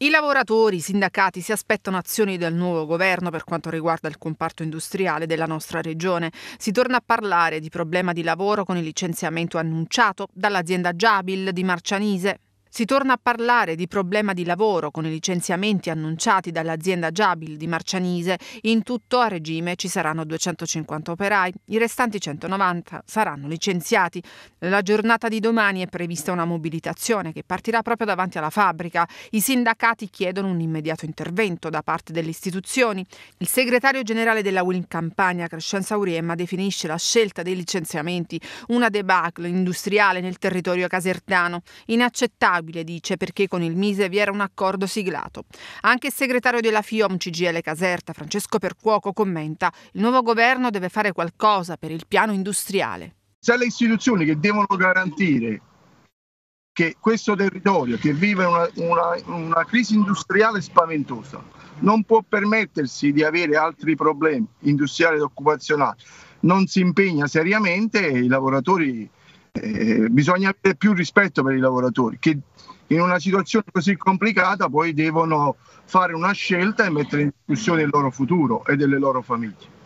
I lavoratori, i sindacati si aspettano azioni del nuovo governo per quanto riguarda il comparto industriale della nostra regione. Si torna a parlare di problema di lavoro con il licenziamento annunciato dall'azienda Jabil di Marcianise, si torna a parlare di problema di lavoro con i licenziamenti annunciati dall'azienda Jabil di Marcianise. In tutto a regime ci saranno 250 operai, i restanti 190 saranno licenziati. La giornata di domani è prevista una mobilitazione che partirà proprio davanti alla fabbrica. I sindacati chiedono un immediato intervento da parte delle istituzioni. Il segretario generale della Will Campania, Crescenza Uriemma, definisce la scelta dei licenziamenti una debacle industriale nel territorio casertano, inaccettabile inevitabile, dice, perché con il Mise vi era un accordo siglato. Anche il segretario della FIOM CGL Caserta, Francesco Percuoco, commenta il nuovo governo deve fare qualcosa per il piano industriale. Se le istituzioni che devono garantire che questo territorio che vive una, una, una, crisi industriale spaventosa non può permettersi di avere altri problemi industriali ed occupazionali, non si impegna seriamente i lavoratori eh, bisogna avere più rispetto per i lavoratori che in una situazione così complicata poi devono fare una scelta e mettere in discussione il loro futuro e delle loro famiglie.